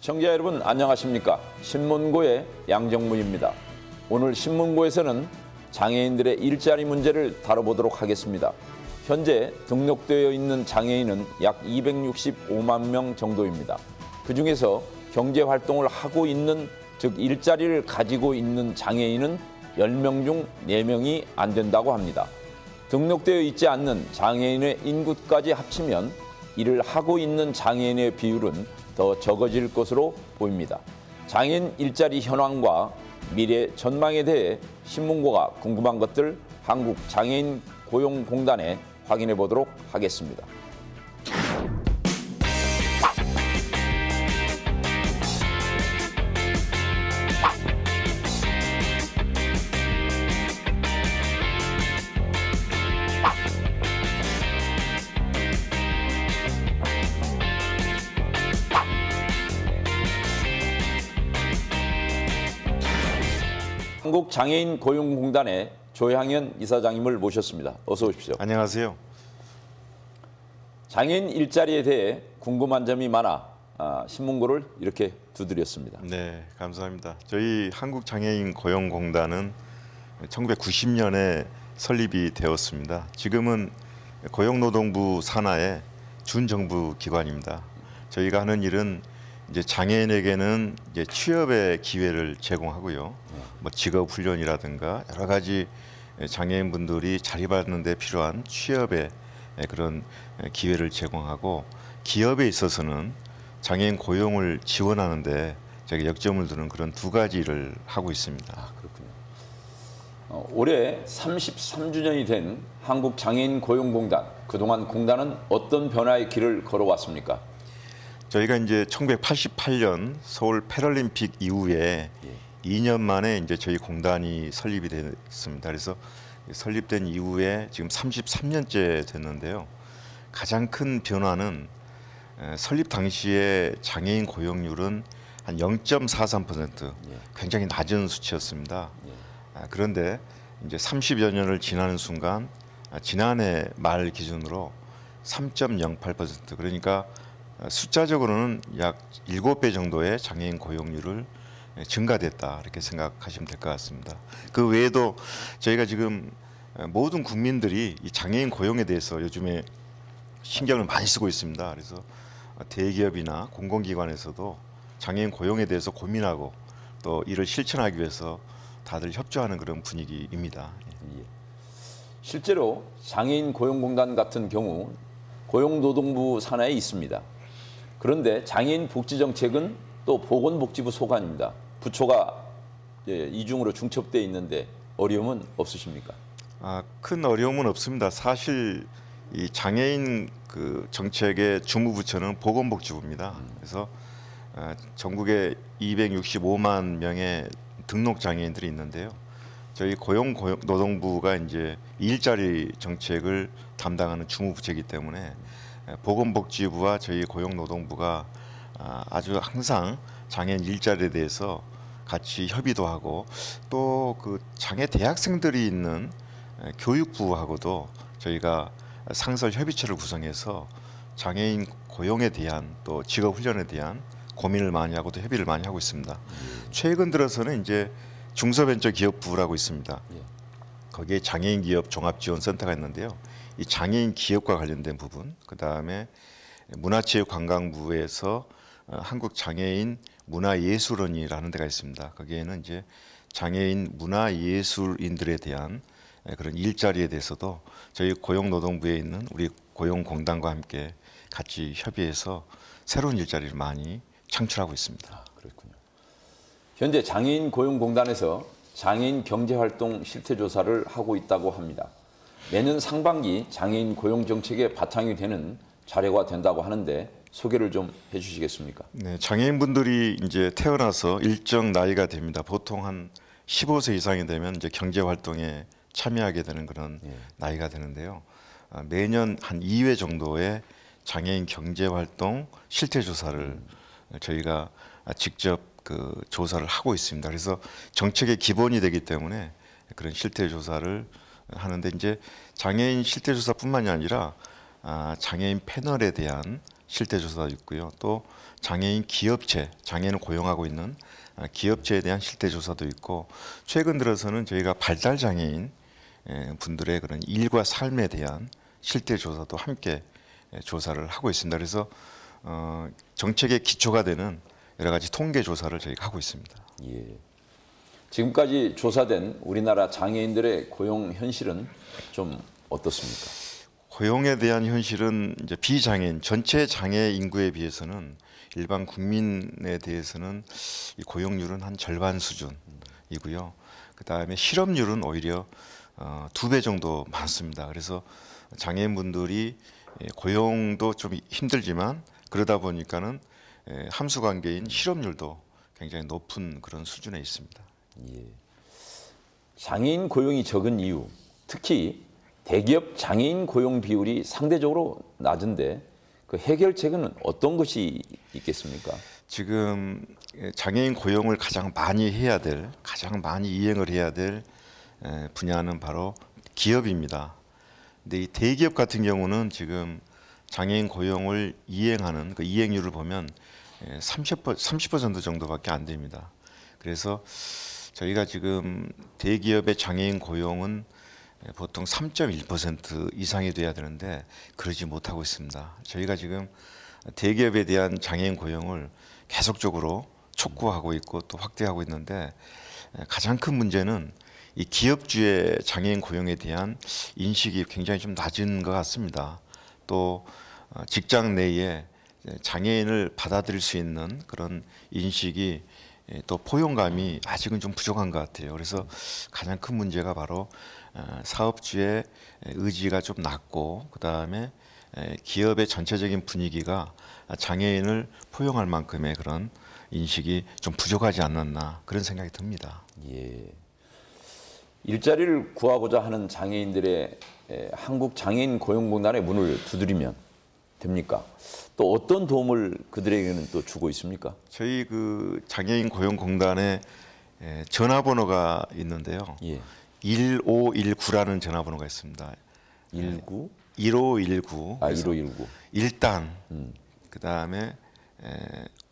시청자 여러분 안녕하십니까? 신문고의 양정문입니다. 오늘 신문고에서는 장애인들의 일자리 문제를 다뤄보도록 하겠습니다. 현재 등록되어 있는 장애인은 약 265만 명 정도입니다. 그중에서 경제 활동을 하고 있는 즉 일자리를 가지고 있는 장애인은 10명 중 4명이 안 된다고 합니다. 등록되어 있지 않는 장애인의 인구까지 합치면 일을 하고 있는 장애인의 비율은 더 적어질 것으로 보입니다. 장인 일자리 현황과 미래 전망에 대해 신문고가 궁금한 것들 한국장애인 고용공단에 확인해 보도록 하겠습니다. 한국장애인 고용공단의 조향현 이사장님을 모셨습니다. 어서 오십시오. 안녕하세요. 장애인 일자리에 대해 궁금한 점이 많아 아, 신문고를 이렇게 두드렸습니다. 네, 감사합니다. 저희 한국장애인 고용공단은 1990년에 설립이 되었습니다. 지금은 고용노동부 산하의 준정부 기관입니다. 저희가 하는 일은 이제 장애인에게는 이제 취업의 기회를 제공하고요. 네. 뭐 직업 훈련이라든가 여러 가지 장애인분들이 자리받는데 필요한 취업의 그런 기회를 제공하고 기업에 있어서는 장애인 고용을 지원하는 데 제가 역점을 두는 그런 두 가지를 하고 있습니다. 아, 그렇군요. 어, 올해 33주년이 된 한국장애인 고용공단 그동안 공단은 어떤 변화의 길을 걸어왔습니까? 저희가 이제 1988년 서울 패럴림픽 이후에 예. 2년 만에 이제 저희 공단이 설립이 됐습니다. 그래서 설립된 이후에 지금 33년째 됐는데요. 가장 큰 변화는 설립 당시에 장애인 고용률은 한 0.43% 예. 굉장히 낮은 수치였습니다. 예. 아, 그런데 이제 30여 년을 지나는 순간 아, 지난해 말 기준으로 3.08% 그러니까 아, 숫자적으로는 약 7배 정도의 장애인 고용률을 증가됐다 이렇게 생각하시면 될 것 같습니다. 그 외에도 저희가 지금 아, 모든 국민들이 이 장애인 고용에 대해서 요즘에 신경을 많이 쓰고 있습니다. 그래서 대기업이나 공공기관에서도 장애인 고용에 대해서 고민하고 또 이를 실천하기 위해서 다들 협조하는 그런 분위기입니다. 예. 실제로 장애인 고용공단 같은 경우 고용노동부 산하에 있습니다. 그런데 장애인 복지 정책은 또 보건복지부 소관입니다. 부처가 예, 이중으로 중첩돼 있는데 어려움은 없으십니까? 아, 큰 어려움은 없습니다. 사실 이 장애인 그 정책의 주무부처는 보건복지부입니다. 음. 그래서 아, 전국에 265만 명의 등록 장애인들이 있는데요. 저희 고용노동부가 이제 일자리 정책을 담당하는 주무부처이기 때문에 음. 예, 보건복지부와 저희 고용노동부가 아, 아주 항상 장애인 일자리에 대해서 같이 협의도 하고 또 그 장애 대학생들이 있는 예, 교육부하고도 저희가 상설 협의체를 구성해서 장애인 고용에 대한 또 직업 훈련에 대한 고민을 많이 하고 또 협의를 많이 하고 있습니다. 예. 최근 들어서는 이제 중소벤처기업부라고 있습니다. 예. 거기에 장애인 기업 종합지원센터가 있는데요. 이 장애인 기업과 관련된 부분, 그 다음에 문화체육관광부에서 어, 한국 장애인 문화예술원이라는 데가 있습니다. 거기에는 이제 장애인 문화예술인들에 대한 그런 일자리에 대해서도 저희 고용노동부에 있는 우리 고용공단과 함께 같이 협의해서 새로운 일자리를 많이 창출하고 있습니다. 아, 그렇군요. 현재 장애인 고용공단에서 장애인 경제활동 실태조사를 하고 있다고 합니다. 매년 상반기 장애인 고용 정책의 바탕이 되는 자료가 된다고 하는데 소개를 좀 해주시겠습니까? 네, 장애인분들이 이제 태어나서 일정 나이가 됩니다. 보통 한 15세 이상이 되면 이제 경제 활동에 참여하게 되는 그런 예. 나이가 되는데요. 아, 매년 한 2회 정도의 장애인 경제 활동 실태 조사를 음. 저희가 직접 그 조사를 하고 있습니다. 그래서 정책의 기본이 되기 때문에 그런 실태 조사를 하는데 이제 장애인 실태 조사뿐만이 아니라 아, 장애인 패널에 대한 실태 조사도 있고요. 또 장애인 기업체, 장애인을 고용하고 있는 아, 기업체에 대한 실태 조사도 있고 최근 들어서는 저희가 발달 장애인 분들의 그런 일과 삶에 대한 실태 조사도 함께 조사를 하고 있습니다. 그래서 어, 정책의 기초가 되는 여러 가지 통계 조사를 저희가 하고 있습니다. 예. 지금까지 조사된 우리나라 장애인들의 고용 현실은 좀 어떻습니까? 고용에 대한 현실은 이제 비장애인 전체 장애 인구에 비해서는 일반 국민에 대해서는 이 고용률은 한 절반 수준이고요. 그 다음에 실업률은 오히려 어, 두배 정도 많습니다. 그래서 장애인분들이 예, 고용도 좀 힘들지만 그러다 보니까는 예, 함수 관계인 실업률도 굉장히 높은 그런 수준에 있습니다. 예. 장애인 고용이 적은 이유, 특히 대기업 장애인 고용 비율이 상대적으로 낮은데 그 해결책은 어떤 것이 있겠습니까? 지금 장애인 고용을 가장 많이 해야 될, 가장 많이 이행을 해야 될 분야는 바로 기업입니다. 근데 이 대기업 같은 경우는 지금 장애인 고용을 이행하는 그 이행률을 보면 30% 30% 정도밖에 안 됩니다. 그래서 저희가 지금 대기업의 장애인 고용은 보통 3.1% 이상이 돼야 되는데 그러지 못하고 있습니다. 저희가 지금 대기업에 대한 장애인 고용을 계속적으로 촉구하고 있고 또 확대하고 있는데 가장 큰 문제는 이 기업주의 장애인 고용에 대한 인식이 굉장히 좀 낮은 것 같습니다. 또 어, 직장 내에 장애인을 받아들일 수 있는 그런 인식이 예, 또 포용감이 아직은 좀 부족한 것 같아요. 그래서 가장 큰 문제가 바로 어, 사업주의 의지가 좀 낮고 그 다음에 기업의 전체적인 분위기가 장애인을 포용할 만큼의 그런 인식이 좀 부족하지 않았나 그런 생각이 듭니다. 예. 일자리를 구하고자 하는 장애인들의 한국 장애인 고용공단의 문을 두드리면 됩니까? 또 어떤 도움을 그들에게는 또 주고 있습니까? 저희 그 장애인 고용공단에 예, 전화번호가 있는데요. 예. 1519라는 전화번호가 있습니다. 19 예. 1519. 아, 1519. 일단 음. 그다음에 에, 예,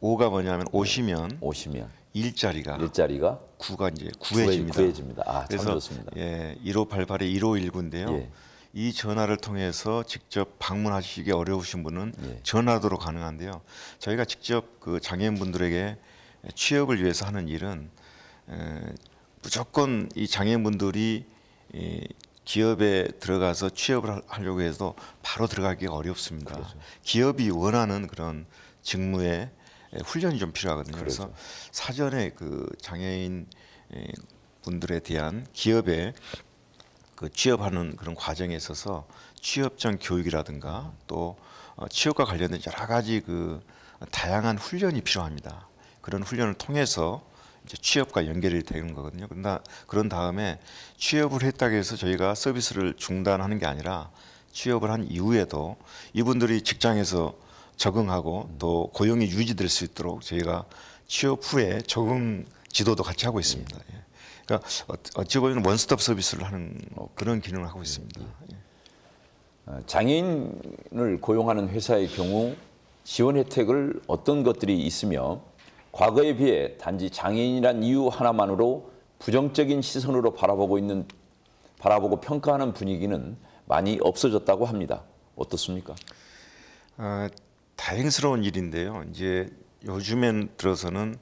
5가 뭐냐면 오시면 네. 오시면 일자리가 일자리가 9가 이제 구해집니다. 구해집니다. 아, 참 그래서, 좋습니다. 예, 1588에 1519인데요. 예. 이 전화를 통해서 직접 방문하시기 어려우신 분은 예. 전화도로 가능한데요. 저희가 직접 그 장애인분들에게 취업을 위해서 하는 일은 에, 무조건 이 장애인분들이 이 기업에 들어가서 취업을 하려고 해도 바로 들어가기가 어렵습니다. 그렇죠. 기업이 원하는 그런 직무에 훈련이 좀 필요하거든요. 그렇죠. 그래서 사전에 그 장애인 분들에 대한 기업의 그 취업하는 그런 과정에 있어서 취업 전 교육이라든가 또 어, 취업과 관련된 여러 가지 그 다양한 훈련이 필요합니다. 그런 훈련을 통해서 이제 취업과 연결이 되는 거거든요. 그런다 그런 다음에 취업을 했다고 해서 저희가 서비스를 중단하는 게 아니라 취업을 한 이후에도 이분들이 직장에서 적응하고 또 고용이 유지될 수 있도록 저희가 취업 후에 적응 지도도 같이 하고 있습니다. 예. 그러니까 어찌 보면 원스톱 서비스를 하는 뭐 그런 기능을 하고 있습니다. 아, 장애인을 고용하는 회사의 경우 지원 혜택을 어떤 것들이 있으며 과거에 비해 단지 장애인이란 이유 하나만으로 부정적인 시선으로 바라보고 있는 바라보고 평가하는 분위기는 많이 없어졌다고 합니다. 어떻습니까? 아, 다행스러운 일인데요. 이제 요즘엔 들어서는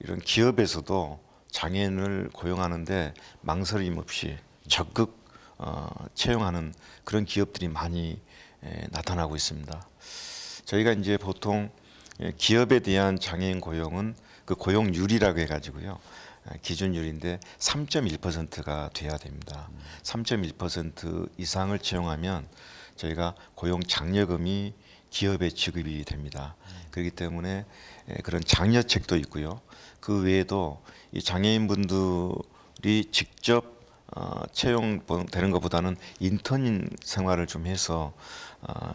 이런 기업에서도 장애인을 고용하는데 망설임 없이 적극 어, 채용하는 그런 기업들이 많이 에, 나타나고 있습니다. 저희가 이제 보통 예, 기업에 대한 장애인 고용은 그 고용률이라고 해가지고요. 아, 기준율인데 3.1%가 돼야 됩니다. 3.1% 이상을 채용하면 저희가 고용 장려금이 기업의 지급이 됩니다. 그렇기 때문에 그런 장려책도 있고요. 그 외에도 이 장애인분들이 직접 어, 채용되는 것보다는 인턴 생활을 좀 해서 어,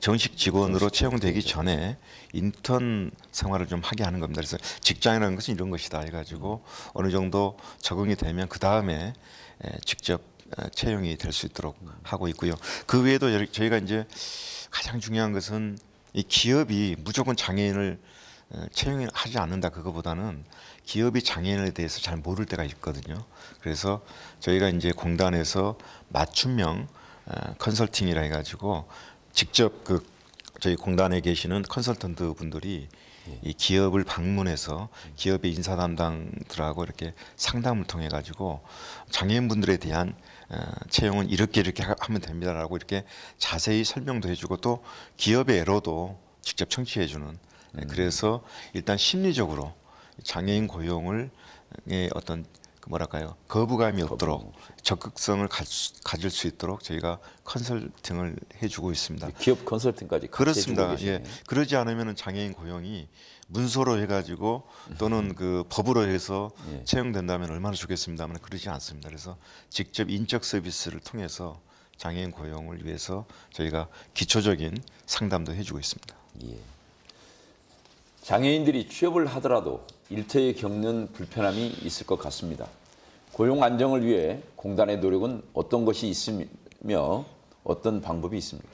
정식 직원으로 채용되기 네. 전에 인턴 생활을 좀 하게 하는 겁니다. 그래서 직장이라는 것은 이런 것이다 해가지고 음. 어느 정도 적응이 되면 그 다음에 직접 어, 채용이 될 수 있도록 음. 하고 있고요. 그 외에도 저희가 이제 가장 중요한 것은 이 기업이 무조건 장애인을 어, 채용하지 않는다 그거보다는 기업이 장애인에 대해서 잘 모를 때가 있거든요. 그래서 저희가 이제 공단에서 맞춤형 어, 컨설팅이라 해가지고 직접 그 저희 공단에 계시는 컨설턴트 분들이 예. 이 기업을 방문해서 기업의 인사 담당들하고 이렇게 상담을 통해 가지고 장애인분들에 대한 어, 채용은 이렇게 이렇게 하면 됩니다라고 이렇게 자세히 설명도 해주고 또 기업의 애로도 직접 청취해주는 네, 음. 그래서 일단 심리적으로 장애인 고용을 어떤 뭐랄까요 거부감이 없도록 적극성을 가, 질수 있도록 저희가 컨설팅을 해주고 있습니다. 기업 컨설팅까지 그렇습니다. 예, 그러지 않으면 장애인 고용이 문서로 해가지고 또는 음. 그 법으로 해서 예. 채용된다면 얼마나 좋겠습니다만 그러지 않습니다. 그래서 직접 인적 서비스를 통해서 장애인 고용을 위해서 저희가 기초적인 상담도 해주고 있습니다. 예. 장애인들이 취업을 하더라도 일터에 겪는 불편함이 있을 것 같습니다. 고용 안정을 위해 공단의 노력은 어떤 것이 있으며 어떤 방법이 있습니까?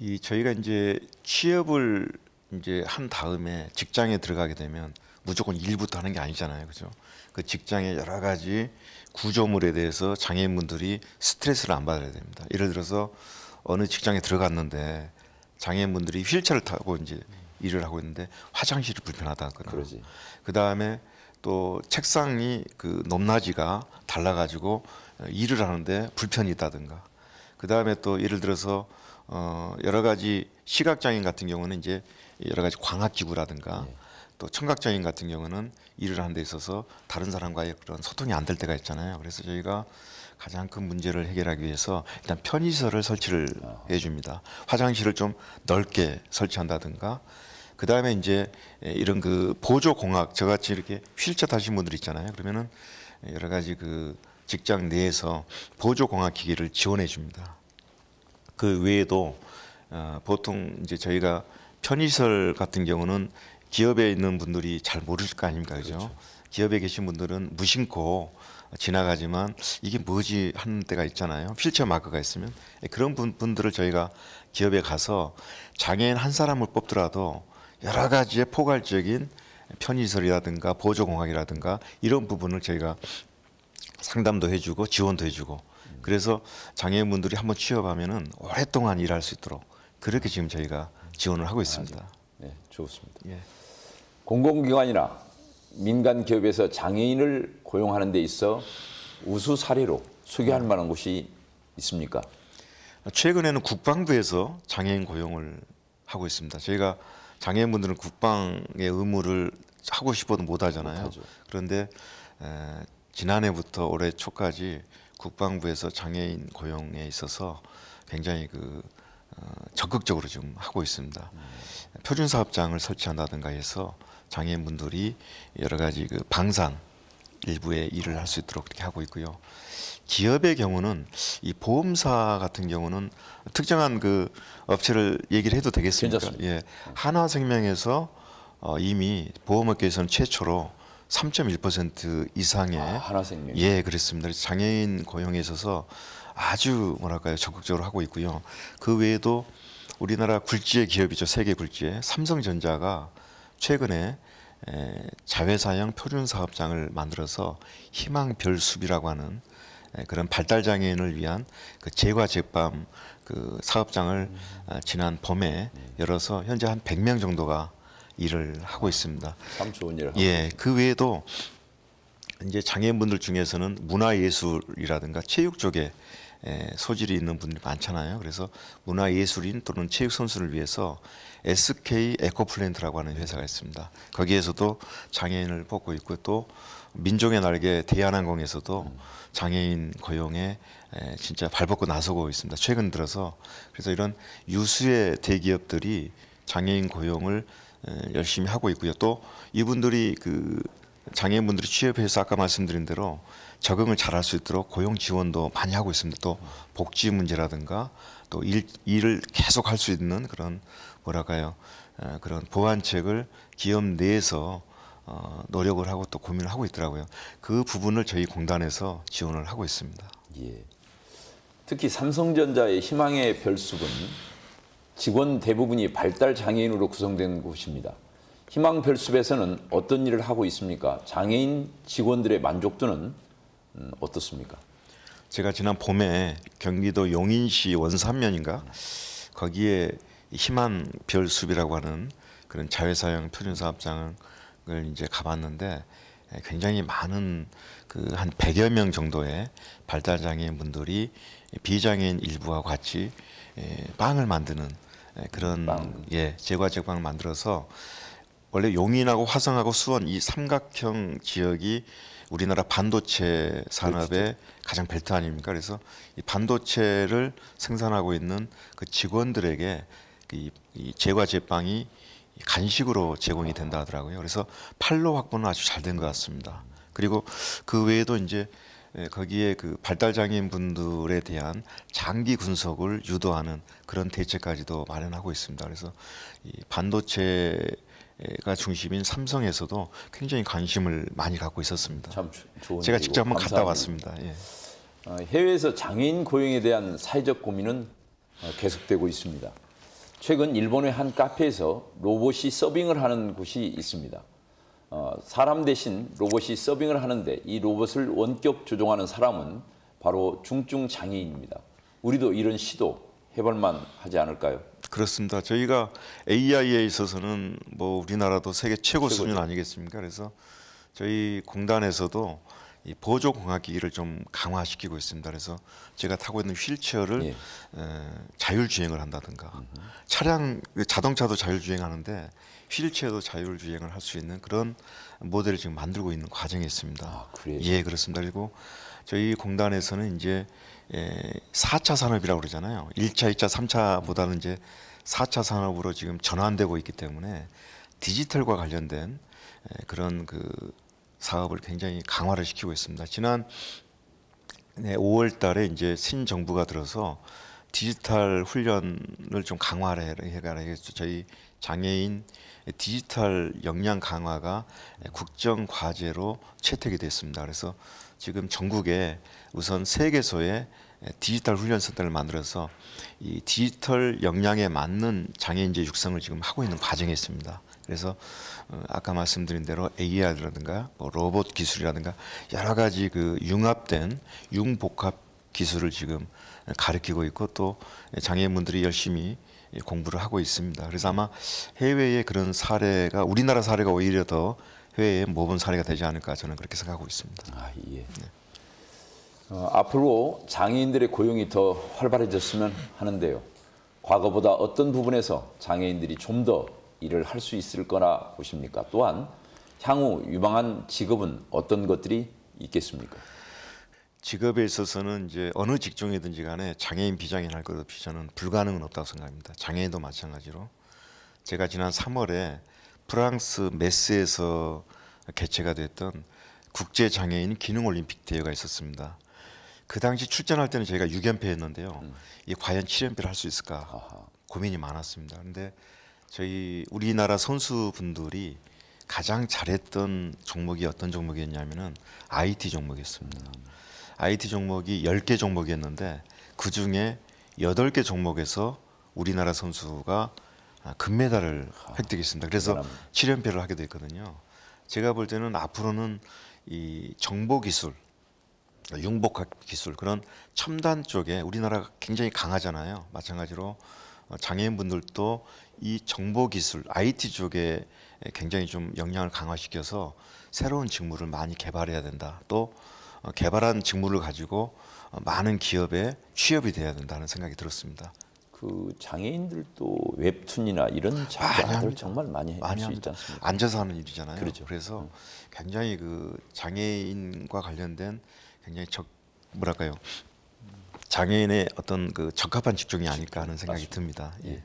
이 저희가 이제 취업을 이제 한 다음에 직장에 들어가게 되면 무조건 일부터 하는 게 아니잖아요, 그죠? 그 직장의 여러 가지 구조물에 대해서 장애인분들이 스트레스를 안 받아야 됩니다. 예를 들어서 어느 직장에 들어갔는데 장애인분들이 휠체어를 타고 이제 일을 하고 있는데 화장실이 불편하다거나, 그러지. 그 다음에 또 책상이 그 높낮이가 달라가지고 일을 하는데 불편이 있다든가 그 다음에 또 예를 들어서 어 여러 가지 시각장애인 같은 경우는 이제 여러 가지 광학기구라든가 네. 또 청각장애인 같은 경우는 일을 하는 데 있어서 다른 사람과의 그런 소통이 안 될 때가 있잖아요. 그래서 저희가 가장 큰 문제를 해결하기 위해서 일단 편의시설을 설치를 아. 해줍니다. 화장실을 좀 넓게 설치한다든가 그 다음에 이제 예, 이런 그 보조 공학 저같이 이렇게 휠체어 타신 분들 있잖아요. 그러면은 여러 가지 그 직장 내에서 보조 공학 기기를 지원해 줍니다. 그 외에도 어, 보통 이제 저희가 편의시설 같은 경우는 기업에 있는 분들이 잘 모를 거 아닙니까, 그죠? 그렇죠. 기업에 계신 분들은 무심코 지나가지만 이게 뭐지 하는 때가 있잖아요. 휠체어 마크가 있으면 예, 그런 분, 분들을 저희가 기업에 가서 장애인 한 사람을 뽑더라도 여러 가지의 포괄적인 편의시설이라든가 보조공학이라든가 이런 부분을 저희가 상담도 해주고 지원도 해주고 그래서 장애인분들이 한번 취업하면은 오랫동안 일할 수 있도록 그렇게 지금 저희가 지원을 하고 있습니다. 아, 네. 네, 좋습니다. 예. 공공기관이나 민간 기업에서 장애인을 고용하는 데 있어 우수 사례로 소개할 네. 만한 곳이 있습니까? 최근에는 국방부에서 장애인 고용을 하고 있습니다. 저희가 장애인분들은 국방의 의무를 하고 싶어도 못 하잖아요. 그런데 에, 지난해부터 올해 초까지 국방부에서 장애인 고용에 있어서 굉장히 그 어, 적극적으로 지금 하고 있습니다. 음. 표준 사업장을 설치한다든가 해서 장애인분들이 여러 가지 그 방산 일부의 일을 할 수 있도록 그렇게 하고 있고요. 기업의 경우는 이 보험사 같은 경우는 특정한 그 업체를 얘기를 해도 되겠습니까? 괜찮습니다. 예, 하나생명에서 어, 이미 보험업계에서는 최초로 3.1% 이상의 아, 하나생명 예 그렇습니다. 장애인 고용에 있어서 아주 뭐랄까요 적극적으로 하고 있고요. 그 외에도 우리나라 굴지의 기업이죠 세계 굴지의 삼성전자가 최근에 자회사형 표준 사업장을 만들어서 희망별숲이라고 하는 예, 그런 발달 장애인을 위한 그 제과 제빵 그 사업장을 음. 아, 지난 봄에 네. 열어서 현재 한 100명 정도가 일을 하고 있습니다. 참 좋은 일을 예, 그 외에도 이제 장애인분들 중에서는 문화예술이라든가 체육 쪽에 예, 소질이 있는 분들이 많잖아요. 그래서 문화예술인 또는 체육 선수를 위해서 SK 에코플랜트라고 하는 회사가 있습니다. 거기에서도 장애인을 뽑고 있고 또 민족의 날개 대한항공에서도 장애인 고용에 진짜 발벗고 나서고 있습니다. 최근 들어서 그래서 이런 유수의 대기업들이 장애인 고용을 열심히 하고 있고요. 또 이분들이 그 장애인분들이 취업해서 아까 말씀드린 대로 적응을 잘할 수 있도록 고용 지원도 많이 하고 있습니다. 또 복지 문제라든가 또 일, 일을 계속 할 수 있는 그런 뭐랄까요 그런 보완책을 기업 내에서 어, 노력을 하고 또 고민을 하고 있더라고요. 그 부분을 저희 공단에서 지원을 하고 있습니다. 예. 특히 삼성전자의 희망의 별수군 직원 대부분이 발달 장애인으로 구성된 곳입니다. 희망 별숲에서는 어떤 일을 하고 있습니까? 장애인 직원들의 만족도는 음, 어떻습니까? 제가 지난 봄에 경기도 용인시 원산면인가 거기에 희망 별숲이라고 하는 그런 자회사형 표준사업장을 지역을 이제 가봤는데 예, 굉장히 많은 그한 100여 명 정도의 발달장애인 분들이 비장애인 일부와 같이 예, 빵을 만드는 예, 그런 빵. 예 제과제빵을 만들어서 원래 용인하고 화성하고 수원 이 삼각형 지역이 우리나라 반도체 산업의 그렇지. 가장 벨트 아닙니까? 그래서 이 반도체를 생산하고 있는 그 직원들에게 그 이, 이 제과 제빵이 간식으로 제공이 된다 하더라고요. 그래서 팔로 확보는 아주 잘 된 것 같습니다. 그리고 그 외에도 이제 예, 거기에 그 발달 장애인 분들에 대한 장기 분석을 유도하는 그런 대책까지도 마련하고 있습니다. 그래서 이 반도체 가 중심인 삼성에서도 굉장히 관심을 많이 갖고 있었습니다. 참 좋은 제가 직접 한번 감사합니다. 갔다 왔습니다. 예. 아, 해외에서 장애인 고용에 대한 사회적 고민은 아, 계속되고 있습니다. 최근 일본의 한 카페에서 로봇이 서빙을 하는 곳이 있습니다. 어, 사람 대신 로봇이 서빙을 하는데 이 로봇을 원격 조종하는 사람은 바로 중증 장애인입니다. 우리도 이런 시도 해볼만 하지 않을까요? 그렇습니다. 저희가 AI에 있어서는 뭐 우리나라도 세계 최고, 최고 수준 아니겠습니까? 그래서 저희 공단에서도 이 보조 공학기를 기좀 강화시키고 있습니다. 그래서 제가 타고 있는 휠체어를 예. 에, 자율주행을 한다든가 음 차량 자동차도 자율주행하는데 휠체어도 자율주행을 할 수 있는 그런 모델을 지금 만들고 있는 과정이 있습니다. 아, 예, 그렇습니다. 그리고 저희 공단에서는 이제 사 차 산업이라고 그러잖아요. 일차이차삼차보다는 이제 사 차 산업으로 지금 전환되고 있기 때문에 디지털과 관련된 그런 그 사업을 굉장히 강화를 시키고 있습니다. 지난 5월 달에 이제 신정부가 들어서 디지털 훈련을 좀 강화를 해가라 해서 저희 장애인 디지털 역량 강화가 국정 과제로 채택이 됐습니다. 그래서 지금 전국에 우선 세 개소의 디지털 훈련 센터를 만들어서 이 디지털 역량에 맞는 장애인재 육성을 지금 하고 있는 과정에 있습니다. 그래서 어, 아까 말씀드린 대로 AI라든가 뭐 로봇 기술이라든가 여러 가지 그 융합된 융복합 기술을 지금 가르치고 있고 또 장애인분들이 열심히 공부를 하고 있습니다. 그래서 아마 해외의 그런 사례가 우리나라 사례가 오히려 더 해외의 모범 사례가 되지 않을까 저는 그렇게 생각하고 있습니다. 아 예. 네. 어, 앞으로 장애인들의 고용이 더 활발해졌으면 하는데요. 과거보다 어떤 부분에서 장애인들이 좀더 일을 할 수 있을 거라 보십니까? 또한 향후 유망한 직업은 어떤 것들이 있겠습니까? 직업에 있어서는 이제 어느 직종이든지 간에 장애인 비장애인 할것 없이 저는 불가능은 없다고 생각합니다. 장애인도 마찬가지로 제가 지난 3월에 프랑스 메스에서 개최가 됐던 국제 장애인 기능 올림픽 대회가 있었습니다. 그 당시 출전할 때는 저희가 6연패였는데요. 음. 이 과연 7연패를 할 수 있을까 아하. 고민이 많았습니다. 근데 저희 우리나라 선수분들이 가장 잘했던 종목이 어떤 종목이었냐면은 IT 종목이었습니다. 음. IT 종목이 10개 종목이었는데 그 중에 8개 종목에서 우리나라 선수가 아, 금메달을 획득했습니다. 그래서 칠연패를 하게 됐거든요. 제가 볼 때는 앞으로는 이 정보 기술, 아, 융복합 기술 그런 첨단 쪽에 우리나라가 굉장히 강하잖아요. 마찬가지로 어, 장애인분들도 이 정보 기술 IT 쪽에 굉장히 좀 역량을 강화시켜서 새로운 직무를 많이 개발해야 된다. 또 어, 개발한 직무를 가지고 어, 많은 기업에 취업이 돼야 된다는 생각이 들었습니다. 그 장애인들도 웹툰이나 이런 작업들 정말 많이 할 수 있지 않습니까? 앉아서 하는 일이잖아요. 그렇죠. 그래서 음. 굉장히 그 장애인과 관련된 굉장히 적 뭐랄까요 장애인의 어떤 그 적합한 직종이 아닐까 하는 생각이 맞습니다. 듭니다. 예. 예.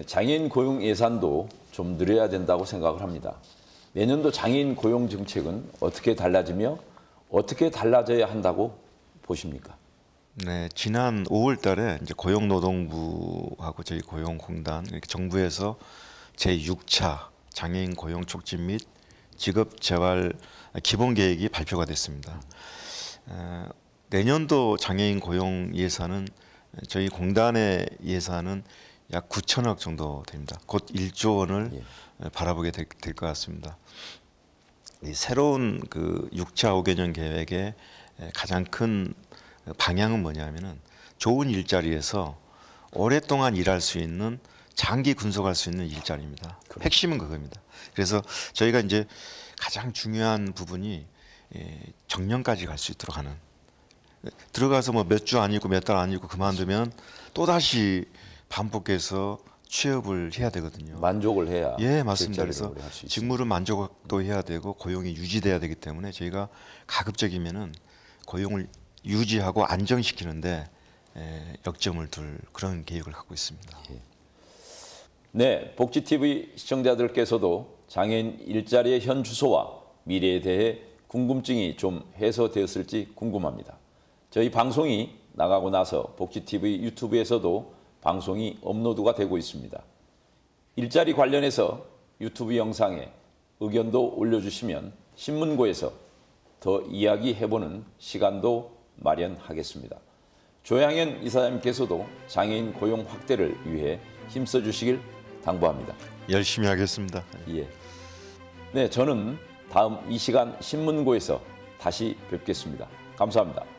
네, 장애인 고용 예산도 좀 늘려야 된다고 생각을 합니다. 내년도 장애인 고용 정책은 어떻게 달라지며 어떻게 달라져야 한다고 보십니까? 네, 지난 5월 달에 이제 고용노동부하고 저희 고용공단 이렇게 정부에서 제6차 장애인 고용 촉진 및 직업 재활 기본 계획이 발표가 됐습니다. 어, 내년도 장애인 고용 예산은 저희 공단의 예산은 약 9천억 정도 됩니다. 곧 1조 원을 예. 바라보게 될 것 같습니다. 새로운 그 6차 5개년 계획의 가장 큰 방향은 뭐냐면은 좋은 일자리에서 오랫동안 일할 수 있는 장기 근속할수 있는 일자리입니다. 그래. 그렇죠. 핵심은 그겁니다. 그래서 저희가 이제 가장 중요한 부분이 예, 정년까지 갈 수 있도록 하는 들어가서 뭐 몇 주 아니고 몇 달 아니고 그만두면 또 다시 반복해서 취업을 해야 되거든요. 만족을 해야. 예, 맞습니다. 그래서 직무를 만족도 해야 되고 고용이 유지돼야 되기 때문에 저희가 가급적이면은 고용을 유지하고 안정시키는데 에, 예, 역점을 둘 그런 계획을 갖고 있습니다. 예. 네, 복지 TV 시청자들께서도 장애인 일자리의 현 주소와 미래에 대해 궁금증이 좀 해소되었을지 궁금합니다. 저희 방송이 나가고 나서 복지TV 유튜브에서도 방송이 업로드가 되고 있습니다. 일자리 관련해서 유튜브 영상에 의견도 올려주시면 신문고에서 더 이야기해보는 시간도 마련하겠습니다. 조양현 이사장님께서도 장애인 고용 확대를 위해 힘써 주시길 당부합니다. 열심히 하겠습니다. 예. 네, 저는 다음 이 시간 신문고에서 다시 뵙겠습니다. 감사합니다.